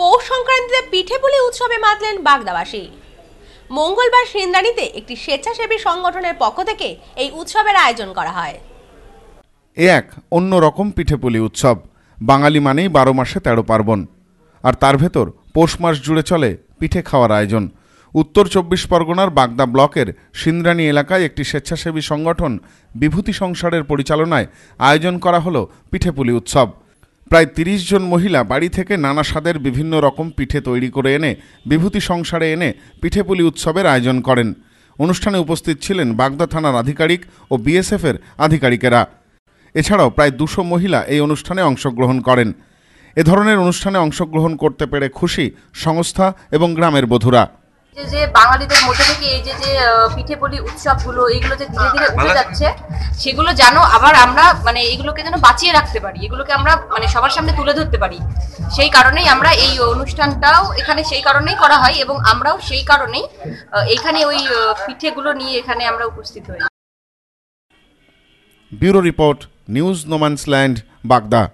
পৌষ সংক্রান্তিতে পিঠে পুলি উৎসবে মাতলেন বাগদাবাসী মঙ্গলবার সিন্দানিতে একটি স্বেচ্ছাসেবী সংগঠনের পক্ষ থেকে এই উৎসবের আয়োজন করা হয় এ এক অন্যরকম পিঠেপুলি উৎসব বাঙালি মানেই বারো মাসে তেরো পার্বণ আর তার ভেতর পৌষ মাস জুড়ে চলে পিঠে খাওয়ার আয়োজন উত্তর চব্বিশ পরগনার বাগদা ব্লকের সিন্দ্রাণী এলাকায় একটি স্বেচ্ছাসেবী সংগঠন বিভূতি সংসারের পরিচালনায় আয়োজন করা হলো পিঠেপুলি উৎসব প্রায় তিরিশ জন মহিলা বাড়ি থেকে নানা স্বাদের বিভিন্ন রকম পিঠে তৈরি করে এনে বিভূতি সংসারে এনে পিঠেপুলি উৎসবের আয়োজন করেন অনুষ্ঠানে উপস্থিত ছিলেন বাগদা থানার আধিকারিক ও বিএসএফের আধিকারিকেরা এছাড়াও প্রায় দুশো মহিলা এই অনুষ্ঠানে অংশগ্রহণ করেন এ ধরনের অনুষ্ঠানে অংশগ্রহণ করতে পেরে খুশি সংস্থা এবং গ্রামের বধুরা যে যে বাঙালিদের মধ্যে থেকে এই যে যে পিঠে পুলি উৎসবগুলো এইগুলো যে ধীরে ধীরে উঠে যাচ্ছে সেগুলো যেন আবার আমরা মানে এগুলোকে যেন বাঁচিয়ে রাখতে পারি এগুলোকে আমরা মানে সবার সামনে তুলে ধরতে পারি সেই কারণেই আমরা এই অনুষ্ঠানটাও এখানে সেই কারণেই করা হয় এবং আমরাও সেই কারণেই এখানে ওই পিঠেগুলো নিয়ে এখানে আমরা উপস্থিত হই ব্যুরো রিপোর্ট নিউজ নোম্যান্সল্যান্ড বাগদা